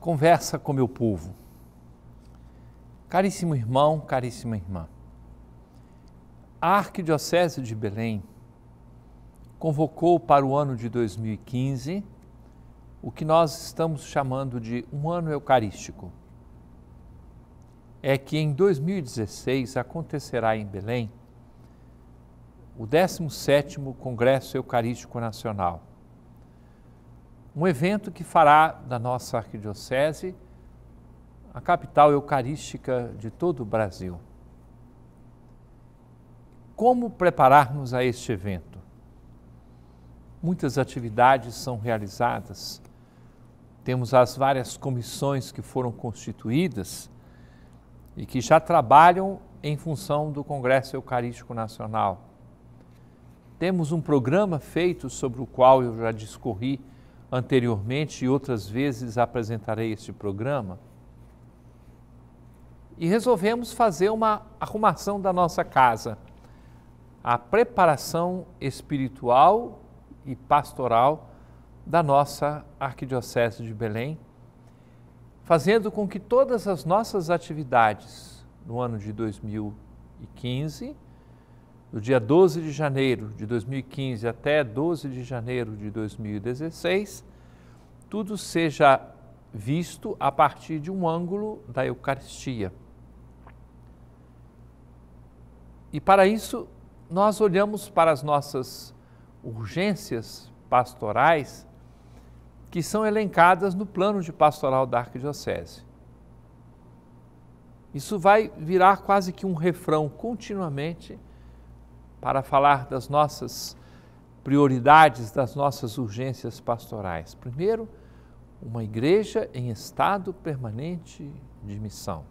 conversa com meu povo. Caríssimo irmão, caríssima irmã, a Arquidiocese de Belém convocou para o ano de 2015 o que nós estamos chamando de um ano eucarístico. É que em 2016 acontecerá em Belém o 17º Congresso Eucarístico Nacional um evento que fará da nossa arquidiocese a capital eucarística de todo o Brasil. Como prepararmos a este evento? Muitas atividades são realizadas, temos as várias comissões que foram constituídas e que já trabalham em função do Congresso Eucarístico Nacional. Temos um programa feito sobre o qual eu já discorri anteriormente e outras vezes apresentarei este programa. E resolvemos fazer uma arrumação da nossa casa, a preparação espiritual e pastoral da nossa Arquidiocese de Belém, fazendo com que todas as nossas atividades no ano de 2015 do dia 12 de janeiro de 2015 até 12 de janeiro de 2016, tudo seja visto a partir de um ângulo da Eucaristia. E para isso, nós olhamos para as nossas urgências pastorais que são elencadas no plano de pastoral da Arquidiocese. Isso vai virar quase que um refrão continuamente para falar das nossas prioridades, das nossas urgências pastorais. Primeiro, uma igreja em estado permanente de missão.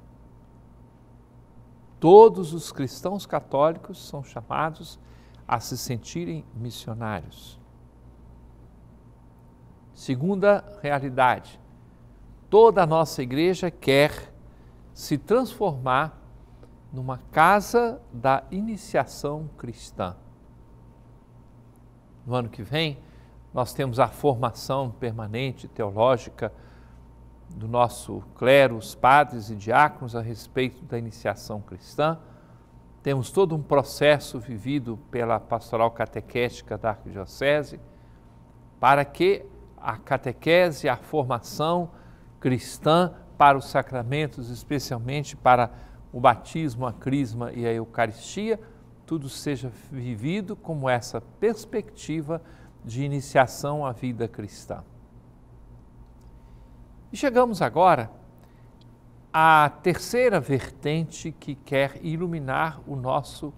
Todos os cristãos católicos são chamados a se sentirem missionários. Segunda realidade, toda a nossa igreja quer se transformar numa casa da iniciação cristã. No ano que vem, nós temos a formação permanente teológica do nosso clero, os padres e diáconos a respeito da iniciação cristã. Temos todo um processo vivido pela pastoral catequética da Arquidiocese para que a catequese, a formação cristã para os sacramentos, especialmente para a o batismo, a crisma e a Eucaristia, tudo seja vivido como essa perspectiva de iniciação à vida cristã. E chegamos agora à terceira vertente que quer iluminar o nosso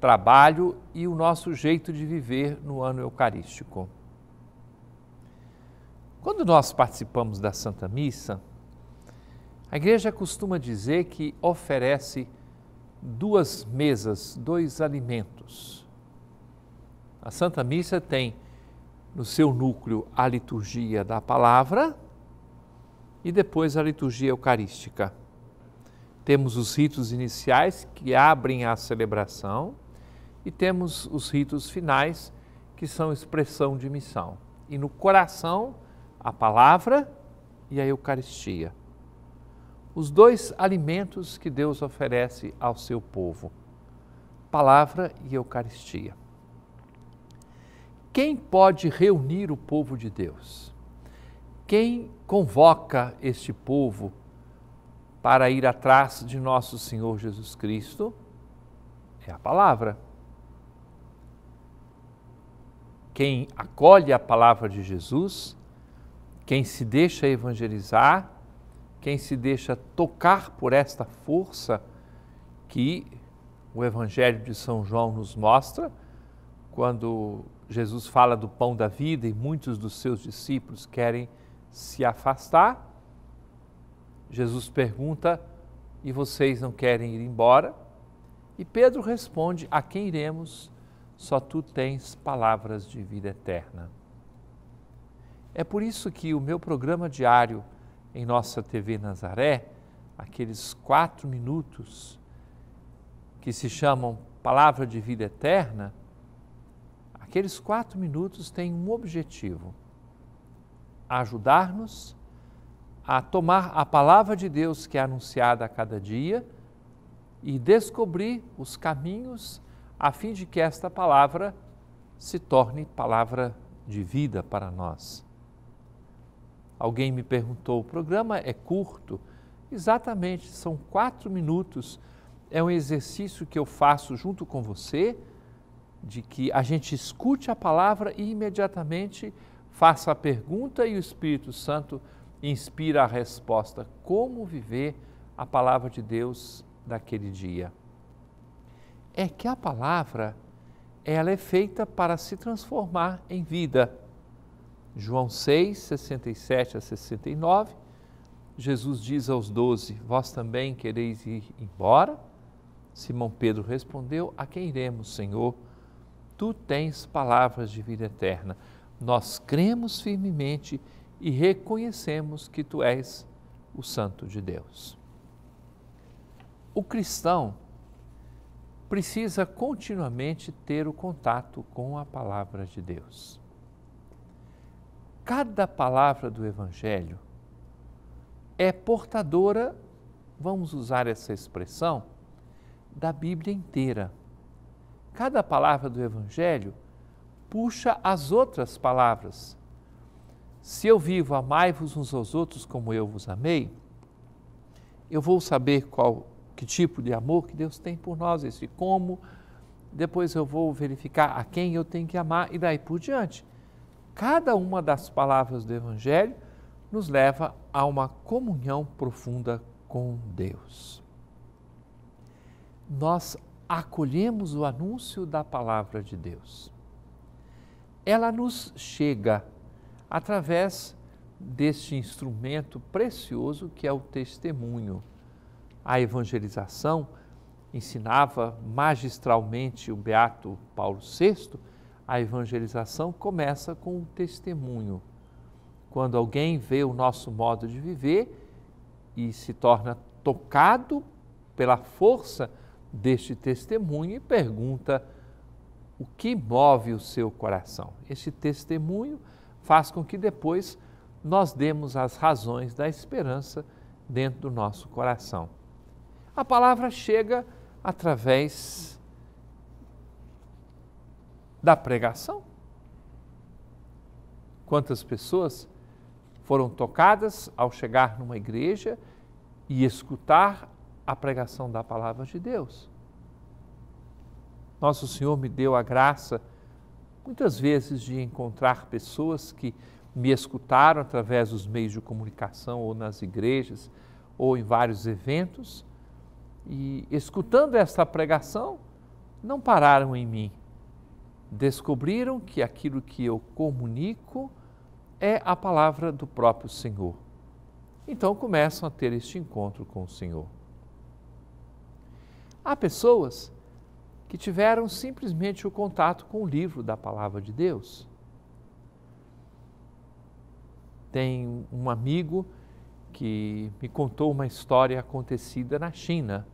trabalho e o nosso jeito de viver no ano eucarístico. Quando nós participamos da Santa Missa, a igreja costuma dizer que oferece duas mesas, dois alimentos. A Santa Missa tem no seu núcleo a liturgia da palavra e depois a liturgia eucarística. Temos os ritos iniciais que abrem a celebração e temos os ritos finais que são expressão de missão. E no coração, a palavra e a Eucaristia os dois alimentos que Deus oferece ao seu povo: palavra e Eucaristia. Quem pode reunir o povo de Deus? Quem convoca este povo para ir atrás de nosso Senhor Jesus Cristo? É a palavra. Quem acolhe a palavra de Jesus, quem se deixa evangelizar, quem se deixa tocar por esta força que o Evangelho de São João nos mostra, quando Jesus fala do pão da vida e muitos dos seus discípulos querem se afastar, Jesus pergunta: E vocês não querem ir embora? E Pedro responde: A quem iremos? Só tu tens palavras de vida eterna. É por isso que o meu programa diário em nossa TV Nazaré aqueles quatro minutos que se chamam Palavra de Vida Eterna, aqueles quatro minutos têm um objetivo: ajudar-nos a tomar a palavra de Deus que é anunciada a cada dia e descobrir os caminhos a fim de que esta palavra se torne palavra de vida para nós. Alguém me perguntou: o programa é curto? Exatamente, são quatro minutos. É um exercício que eu faço junto com você, de que a gente escute a palavra e imediatamente faça a pergunta e o Espírito Santo inspira a resposta. Como viver a palavra de Deus daquele dia? É que a palavra ela é feita para se transformar em vida. João 6, 67 a 69, Jesus diz aos doze: Vós também quereis ir embora? Simão Pedro respondeu: A quem iremos, Senhor? Tu tens palavras de vida eterna. Nós cremos firmemente e reconhecemos que tu és o Santo de Deus. O cristão precisa continuamente ter o contato com a palavra de Deus cada palavra do Evangelho é portadora, vamos usar essa expressão, da Bíblia inteira. Cada palavra do Evangelho puxa as outras palavras. Se eu vivo, amai-vos uns aos outros como eu vos amei, eu vou saber qual que tipo de amor que Deus tem por nós, esse como, depois eu vou verificar a quem eu tenho que amar e daí por diante cada uma das palavras do Evangelho nos leva a uma comunhão profunda com Deus. Nós acolhemos o anúncio da palavra de Deus. Ela nos chega através deste instrumento precioso que é o testemunho. A evangelização ensinava magistralmente o beato Paulo VI a evangelização começa com o testemunho. Quando alguém vê o nosso modo de viver e se torna tocado pela força deste testemunho e pergunta o que move o seu coração. Este testemunho faz com que depois nós demos as razões da esperança dentro do nosso coração. A palavra chega através da pregação. Quantas pessoas foram tocadas ao chegar numa igreja e escutar a pregação da palavra de Deus? Nosso Senhor me deu a graça, muitas vezes, de encontrar pessoas que me escutaram através dos meios de comunicação ou nas igrejas ou em vários eventos e escutando esta pregação não pararam em mim, descobriram que aquilo que eu comunico é a palavra do próprio Senhor. Então começam a ter este encontro com o Senhor. Há pessoas que tiveram simplesmente o contato com o livro da palavra de Deus. Tem um amigo que me contou uma história acontecida na China.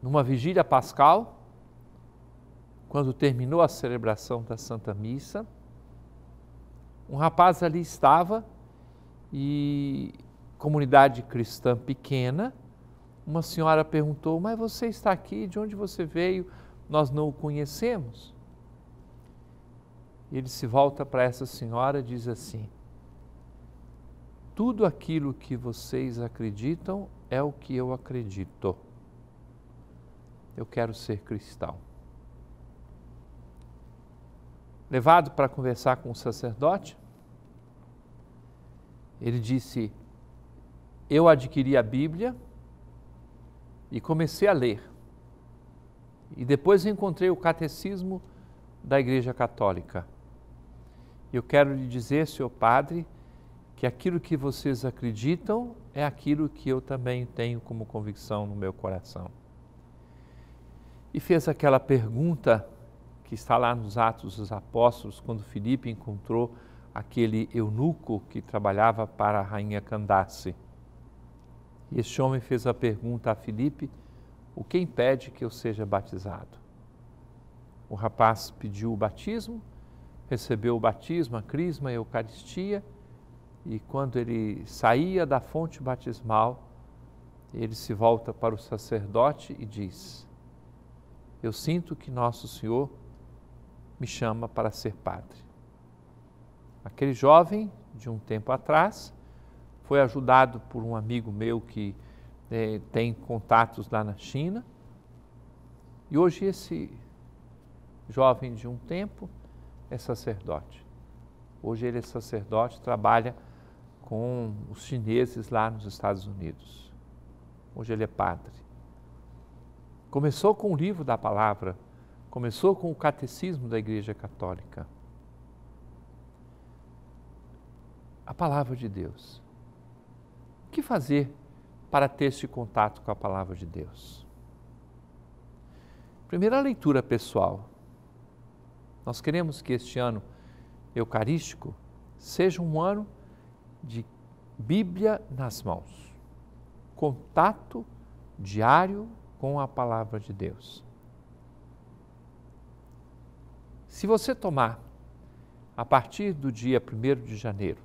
Numa vigília pascal, quando terminou a celebração da Santa Missa, um rapaz ali estava e comunidade cristã pequena, uma senhora perguntou: Mas você está aqui? De onde você veio? Nós não o conhecemos. Ele se volta para essa senhora e diz assim: Tudo aquilo que vocês acreditam é o que eu acredito. Eu quero ser cristão levado para conversar com o sacerdote, ele disse: Eu adquiri a Bíblia e comecei a ler. E depois encontrei o catecismo da Igreja Católica. Eu quero lhe dizer, senhor padre, que aquilo que vocês acreditam é aquilo que eu também tenho como convicção no meu coração. E fez aquela pergunta que está lá nos Atos dos Apóstolos, quando Filipe encontrou aquele eunuco que trabalhava para a rainha Candace. E este homem fez a pergunta a Filipe: O que impede que eu seja batizado? O rapaz pediu o batismo, recebeu o batismo, a crisma, a Eucaristia, e quando ele saía da fonte batismal, ele se volta para o sacerdote e diz: Eu sinto que Nosso Senhor me chama para ser padre. Aquele jovem, de um tempo atrás, foi ajudado por um amigo meu que é, tem contatos lá na China. E hoje esse jovem de um tempo é sacerdote. Hoje ele é sacerdote, trabalha com os chineses lá nos Estados Unidos. Hoje ele é padre. Começou com o livro da palavra Começou com o catecismo da Igreja Católica. A palavra de Deus. O que fazer para ter esse contato com a palavra de Deus? Primeira leitura pessoal. Nós queremos que este ano eucarístico seja um ano de Bíblia nas mãos, contato diário com a palavra de Deus. Se você tomar a partir do dia 1 de janeiro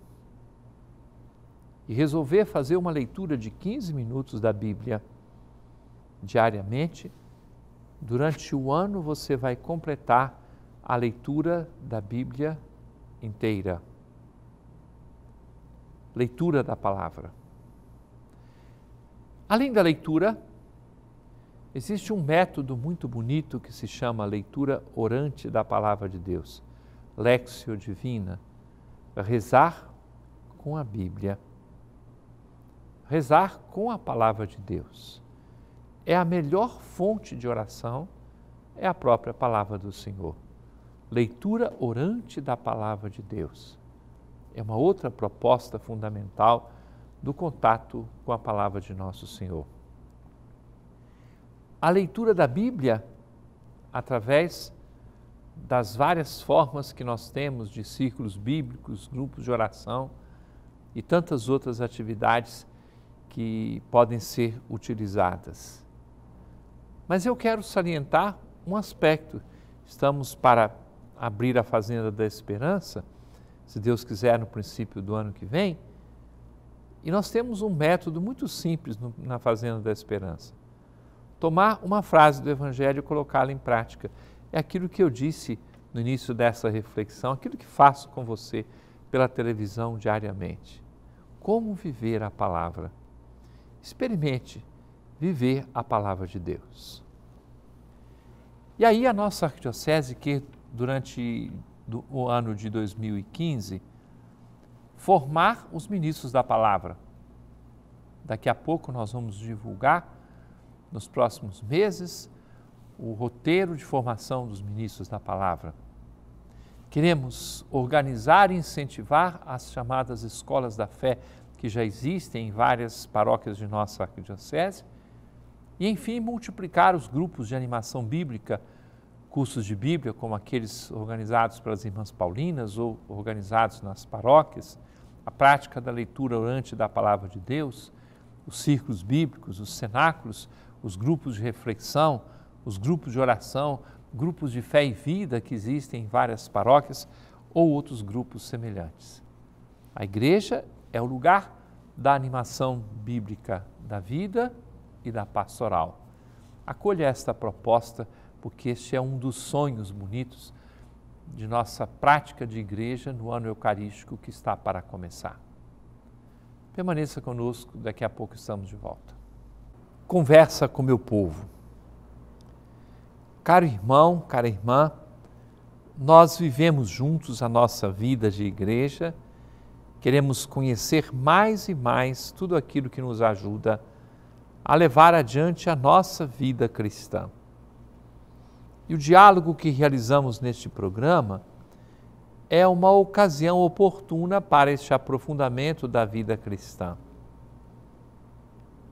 e resolver fazer uma leitura de 15 minutos da Bíblia diariamente, durante o ano você vai completar a leitura da Bíblia inteira. Leitura da palavra. Além da leitura, Existe um método muito bonito que se chama leitura orante da palavra de Deus, Lexio Divina, rezar com a Bíblia. Rezar com a palavra de Deus. É a melhor fonte de oração, é a própria palavra do Senhor. Leitura orante da palavra de Deus. É uma outra proposta fundamental do contato com a palavra de nosso Senhor a leitura da Bíblia através das várias formas que nós temos de círculos bíblicos, grupos de oração e tantas outras atividades que podem ser utilizadas. Mas eu quero salientar um aspecto. Estamos para abrir a Fazenda da Esperança, se Deus quiser, no princípio do ano que vem. E nós temos um método muito simples na Fazenda da Esperança tomar uma frase do Evangelho e colocá-la em prática. É aquilo que eu disse no início dessa reflexão, aquilo que faço com você pela televisão diariamente. Como viver a palavra? Experimente viver a palavra de Deus. E aí a nossa arquidiocese, que durante o ano de 2015, formar os ministros da palavra. Daqui a pouco nós vamos divulgar nos próximos meses o roteiro de formação dos ministros da palavra. Queremos organizar e incentivar as chamadas escolas da fé que já existem em várias paróquias de nossa arquidiocese e, enfim, multiplicar os grupos de animação bíblica, cursos de Bíblia, como aqueles organizados pelas Irmãs Paulinas ou organizados nas paróquias, a prática da leitura orante da Palavra de Deus, os círculos bíblicos, os cenáculos, os grupos de reflexão, os grupos de oração, grupos de fé e vida que existem em várias paróquias ou outros grupos semelhantes. A igreja é o lugar da animação bíblica da vida e da pastoral. Acolha esta proposta, porque este é um dos sonhos bonitos de nossa prática de igreja no ano eucarístico que está para começar. Permaneça conosco, daqui a pouco estamos de volta conversa com meu povo. Caro irmão, cara irmã, nós vivemos juntos a nossa vida de igreja, queremos conhecer mais e mais tudo aquilo que nos ajuda a levar adiante a nossa vida cristã. E o diálogo que realizamos neste programa é uma ocasião oportuna para este aprofundamento da vida cristã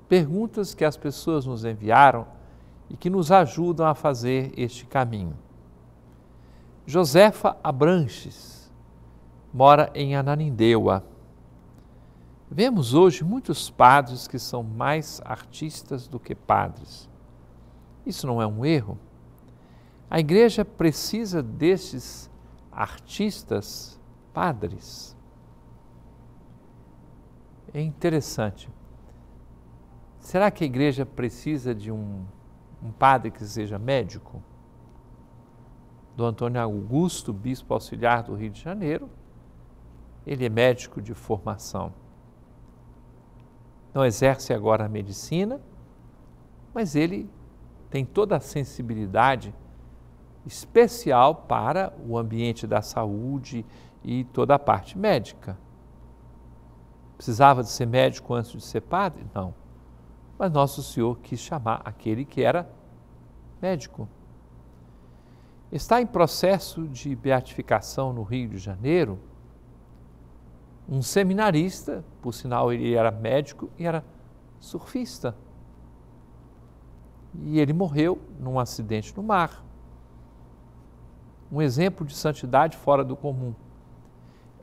perguntas que as pessoas nos enviaram e que nos ajudam a fazer este caminho. Josefa Abranches mora em Ananindeua. Vemos hoje muitos padres que são mais artistas do que padres. Isso não é um erro. A igreja precisa desses artistas padres. É interessante Será que a igreja precisa de um, um padre que seja médico? do Antônio Augusto, bispo auxiliar do Rio de Janeiro. Ele é médico de formação. Não exerce agora a medicina, mas ele tem toda a sensibilidade especial para o ambiente da saúde e toda a parte médica. Precisava de ser médico antes de ser padre? Não. Mas Nosso Senhor quis chamar aquele que era médico. Está em processo de beatificação no Rio de Janeiro um seminarista, por sinal ele era médico e era surfista. E ele morreu num acidente no mar. Um exemplo de santidade fora do comum.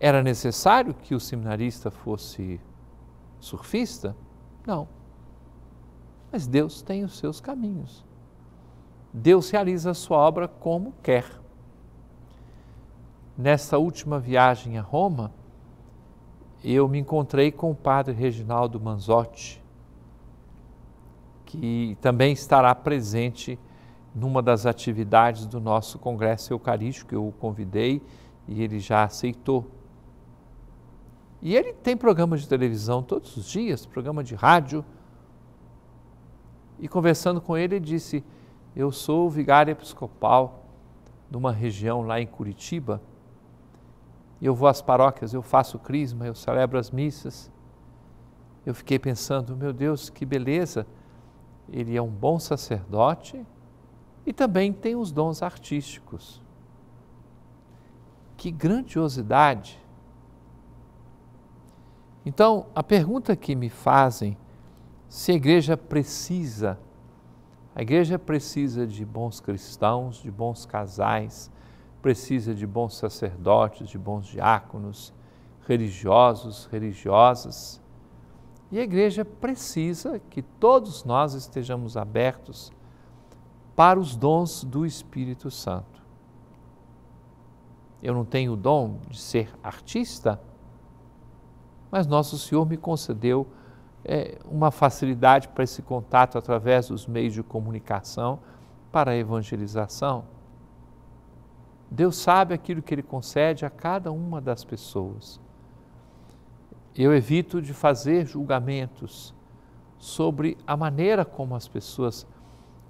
Era necessário que o seminarista fosse surfista? Não. Mas Deus tem os seus caminhos. Deus realiza a sua obra como quer. Nessa última viagem a Roma, eu me encontrei com o padre Reginaldo Manzotti, que também estará presente numa das atividades do nosso congresso eucarístico. que Eu o convidei e ele já aceitou. E ele tem programa de televisão todos os dias, programa de rádio, e conversando com ele, ele disse: Eu sou vigário episcopal de uma região lá em Curitiba. Eu vou às paróquias, eu faço crisma, eu celebro as missas. Eu fiquei pensando: Meu Deus, que beleza! Ele é um bom sacerdote e também tem os dons artísticos. Que grandiosidade! Então, a pergunta que me fazem se a igreja precisa, a igreja precisa de bons cristãos, de bons casais, precisa de bons sacerdotes, de bons diáconos, religiosos, religiosas. E a igreja precisa que todos nós estejamos abertos para os dons do Espírito Santo. Eu não tenho o dom de ser artista, mas nosso Senhor me concedeu é, uma facilidade para esse contato através dos meios de comunicação para a evangelização. Deus sabe aquilo que Ele concede a cada uma das pessoas. Eu evito de fazer julgamentos sobre a maneira como as pessoas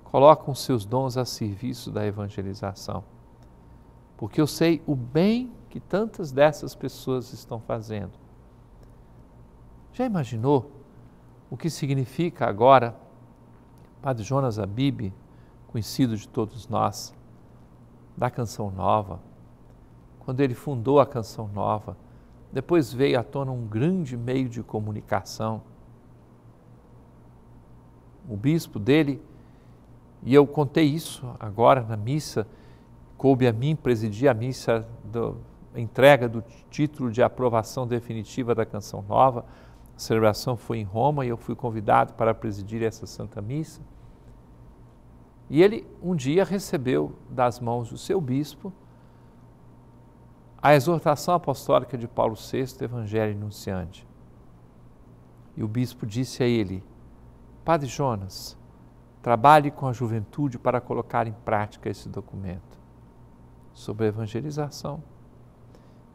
colocam seus dons a serviço da evangelização, porque eu sei o bem que tantas dessas pessoas estão fazendo. Já imaginou o que significa agora, Padre Jonas Abib, conhecido de todos nós, da Canção Nova, quando ele fundou a Canção Nova, depois veio à tona um grande meio de comunicação. O bispo dele, e eu contei isso agora na missa, coube a mim presidir a missa da entrega do título de aprovação definitiva da Canção Nova a celebração foi em Roma e eu fui convidado para presidir essa Santa Missa. E ele um dia recebeu das mãos do seu bispo a exortação apostólica de Paulo VI, Evangelho Enunciante. E o bispo disse a ele: Padre Jonas, trabalhe com a juventude para colocar em prática esse documento sobre a evangelização.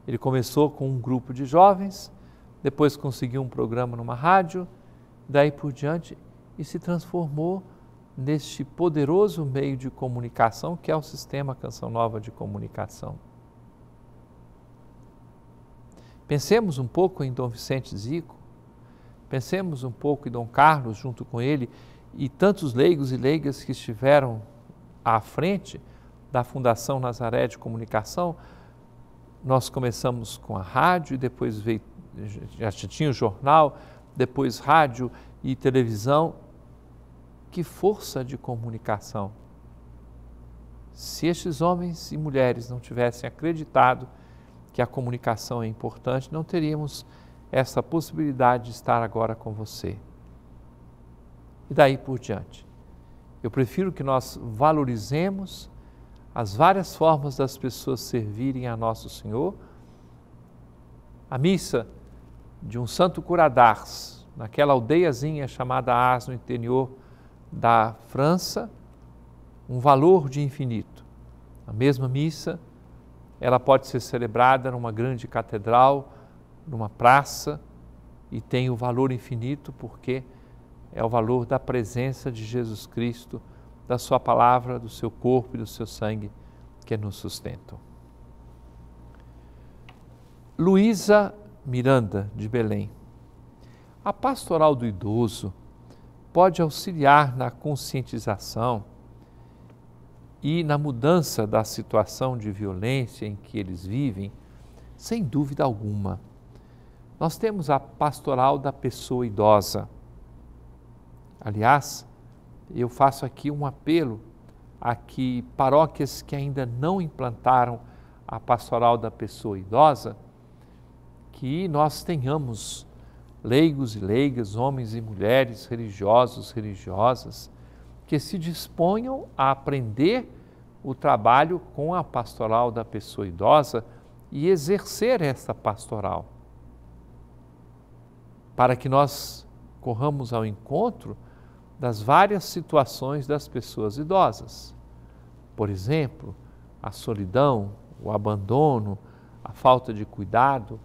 Ele começou com um grupo de jovens depois conseguiu um programa numa rádio, daí por diante, e se transformou neste poderoso meio de comunicação que é o sistema Canção Nova de Comunicação. Pensemos um pouco em Dom Vicente Zico, pensemos um pouco em Dom Carlos junto com ele e tantos leigos e leigas que estiveram à frente da Fundação Nazaré de Comunicação. Nós começamos com a rádio e depois veio já tinha o jornal, depois rádio e televisão. Que força de comunicação! Se estes homens e mulheres não tivessem acreditado que a comunicação é importante, não teríamos essa possibilidade de estar agora com você. E daí por diante. Eu prefiro que nós valorizemos as várias formas das pessoas servirem a Nosso Senhor. A missa de um santo curadars, naquela aldeiazinha chamada As no interior da França, um valor de infinito. A mesma missa, ela pode ser celebrada numa grande catedral, numa praça, e tem o valor infinito porque é o valor da presença de Jesus Cristo, da Sua palavra, do seu corpo e do seu sangue que nos sustentam. Luísa Miranda de Belém. A pastoral do idoso pode auxiliar na conscientização e na mudança da situação de violência em que eles vivem, sem dúvida alguma. Nós temos a pastoral da pessoa idosa. Aliás, eu faço aqui um apelo a que paróquias que ainda não implantaram a pastoral da pessoa idosa que nós tenhamos leigos e leigas, homens e mulheres, religiosos, religiosas, que se disponham a aprender o trabalho com a pastoral da pessoa idosa e exercer essa pastoral. Para que nós corramos ao encontro das várias situações das pessoas idosas. Por exemplo, a solidão, o abandono, a falta de cuidado,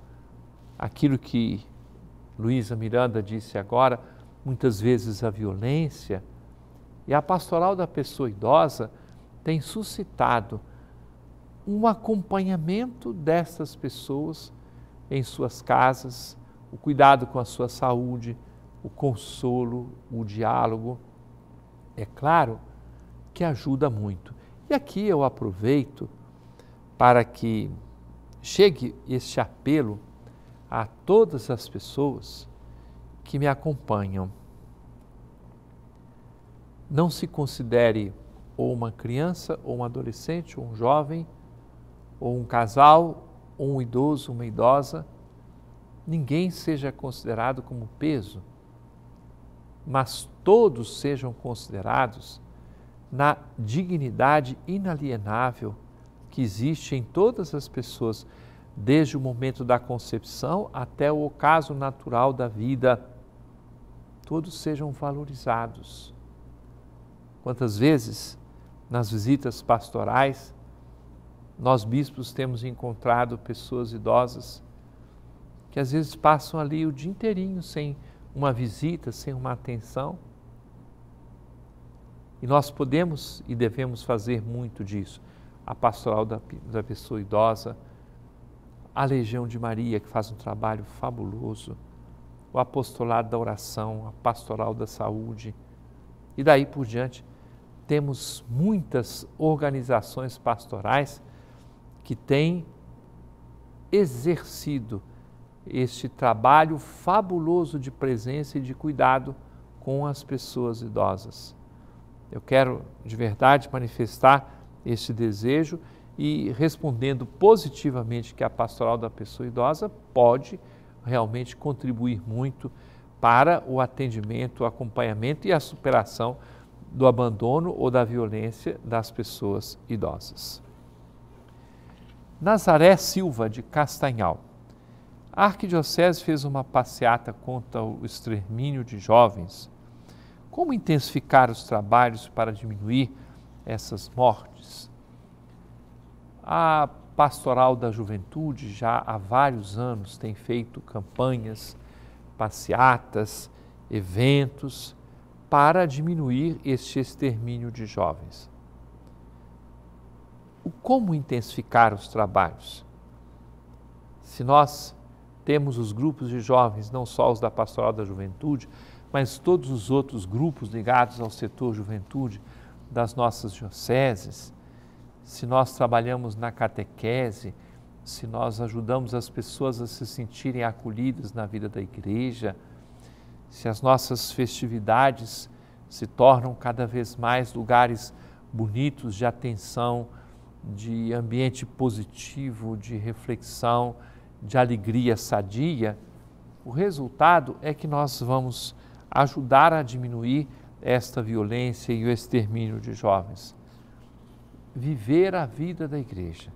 aquilo que Luísa Miranda disse agora, muitas vezes a violência, e a pastoral da pessoa idosa tem suscitado um acompanhamento dessas pessoas em suas casas, o cuidado com a sua saúde, o consolo, o diálogo. É claro que ajuda muito. E aqui eu aproveito para que chegue este apelo a todas as pessoas que me acompanham. Não se considere ou uma criança, ou um adolescente, ou um jovem, ou um casal, ou um idoso, uma idosa. Ninguém seja considerado como peso, mas todos sejam considerados na dignidade inalienável que existe em todas as pessoas desde o momento da concepção até o ocaso natural da vida, todos sejam valorizados. Quantas vezes nas visitas pastorais nós bispos temos encontrado pessoas idosas que às vezes passam ali o dia inteirinho sem uma visita, sem uma atenção. E nós podemos e devemos fazer muito disso. A pastoral da, da pessoa idosa, a Legião de Maria, que faz um trabalho fabuloso, o apostolado da oração, a pastoral da saúde. E daí por diante, temos muitas organizações pastorais que têm exercido este trabalho fabuloso de presença e de cuidado com as pessoas idosas. Eu quero de verdade manifestar este desejo e respondendo positivamente que a pastoral da pessoa idosa pode realmente contribuir muito para o atendimento, o acompanhamento e a superação do abandono ou da violência das pessoas idosas. Nazaré Silva de Castanhal. A arquidiocese fez uma passeata contra o extermínio de jovens. Como intensificar os trabalhos para diminuir essas mortes? A Pastoral da Juventude já há vários anos tem feito campanhas, passeatas, eventos para diminuir este extermínio de jovens. O como intensificar os trabalhos? Se nós temos os grupos de jovens, não só os da Pastoral da Juventude, mas todos os outros grupos ligados ao setor juventude das nossas dioceses, se nós trabalhamos na catequese, se nós ajudamos as pessoas a se sentirem acolhidas na vida da igreja, se as nossas festividades se tornam cada vez mais lugares bonitos de atenção, de ambiente positivo, de reflexão, de alegria sadia, o resultado é que nós vamos ajudar a diminuir esta violência e o extermínio de jovens viver a vida da igreja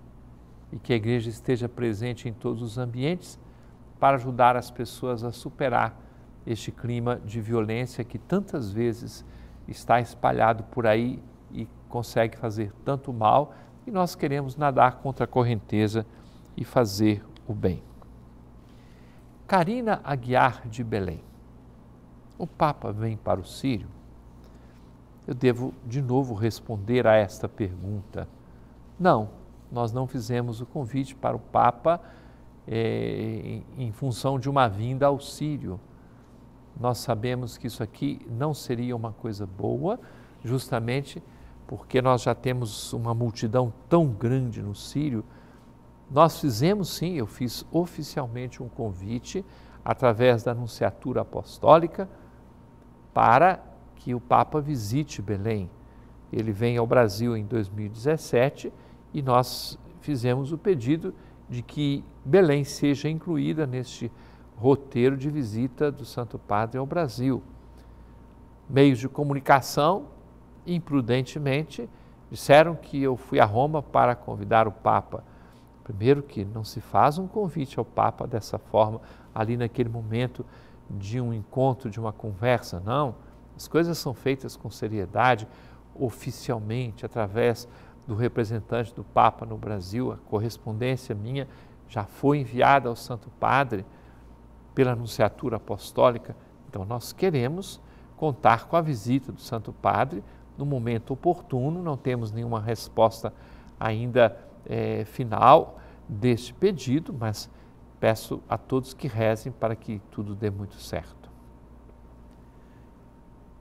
e que a igreja esteja presente em todos os ambientes para ajudar as pessoas a superar este clima de violência que tantas vezes está espalhado por aí e consegue fazer tanto mal, e nós queremos nadar contra a correnteza e fazer o bem. Carina Aguiar de Belém. O Papa vem para o Sírio eu devo de novo responder a esta pergunta. Não, nós não fizemos o convite para o Papa eh, em função de uma vinda ao Sírio. Nós sabemos que isso aqui não seria uma coisa boa, justamente porque nós já temos uma multidão tão grande no Sírio. Nós fizemos sim, eu fiz oficialmente um convite através da Anunciatura Apostólica para que o Papa visite Belém. Ele vem ao Brasil em 2017 e nós fizemos o pedido de que Belém seja incluída neste roteiro de visita do Santo Padre ao Brasil. Meios de comunicação, imprudentemente, disseram que eu fui a Roma para convidar o Papa. Primeiro, que não se faz um convite ao Papa dessa forma, ali naquele momento de um encontro, de uma conversa, não. As coisas são feitas com seriedade, oficialmente, através do representante do Papa no Brasil. A correspondência minha já foi enviada ao Santo Padre pela Anunciatura Apostólica. Então, nós queremos contar com a visita do Santo Padre no momento oportuno, não temos nenhuma resposta ainda é, final deste pedido, mas peço a todos que rezem para que tudo dê muito certo.